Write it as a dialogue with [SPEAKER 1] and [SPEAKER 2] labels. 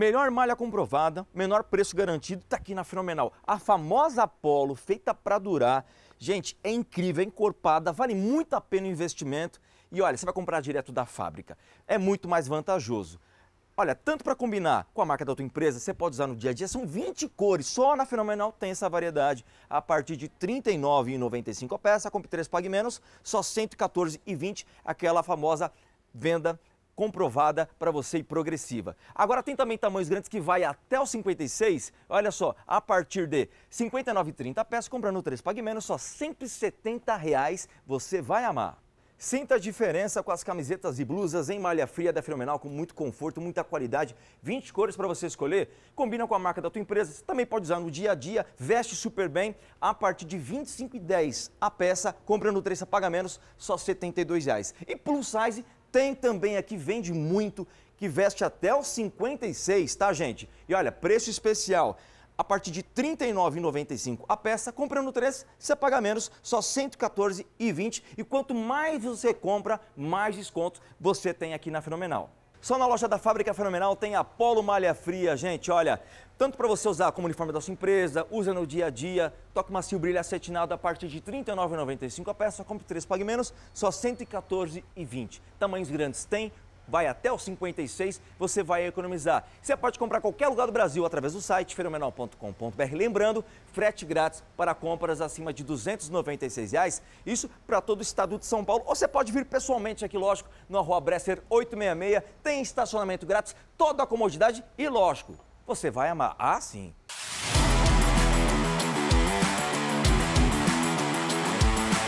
[SPEAKER 1] Melhor malha comprovada, menor preço garantido, tá aqui na Fenomenal. A famosa Apollo, feita para durar. Gente, é incrível, é encorpada, vale muito a pena o investimento. E olha, você vai comprar direto da fábrica. É muito mais vantajoso. Olha, tanto para combinar com a marca da tua empresa, você pode usar no dia a dia, são 20 cores, só na Fenomenal tem essa variedade. A partir de R$ 39,95 a peça, compre 3, pague menos, só R$ 114,20, aquela famosa venda comprovada para você e progressiva. Agora tem também tamanhos grandes que vai até o 56, olha só, a partir de 59,30 peças, comprando 3 pague menos, só 170 reais, você vai amar. Sinta a diferença com as camisetas e blusas em malha fria da Fenomenal, com muito conforto, muita qualidade, 20 cores para você escolher. Combina com a marca da tua empresa, você também pode usar no dia a dia, veste super bem, a partir de R$ 25,10 a peça, comprando 3 paga menos, só R$ 72,00. E plus size, tem também aqui, vende muito, que veste até os 56, tá, gente? E olha, preço especial. A partir de R$ 39,95 a peça, comprando três, você paga menos, só R$ 114,20. E quanto mais você compra, mais desconto você tem aqui na Fenomenal. Só na loja da Fábrica Fenomenal tem Polo Malha Fria, gente. Olha, tanto para você usar como uniforme da sua empresa, usa no dia a dia, toque macio brilha acetinado a partir de R$ 39,95 a peça, compre três pague menos, só R$ 114,20. Tamanhos grandes tem, vai até os 56, você vai economizar. Você pode comprar qualquer lugar do Brasil através do site fenomenal.com.br. Lembrando, frete grátis para compras acima de R$ 296, reais, isso para todo o estado de São Paulo. Ou você pode vir pessoalmente aqui, lógico, na Rua Bresser 866, tem estacionamento grátis, toda a comodidade e, lógico, você vai amar. Ah, sim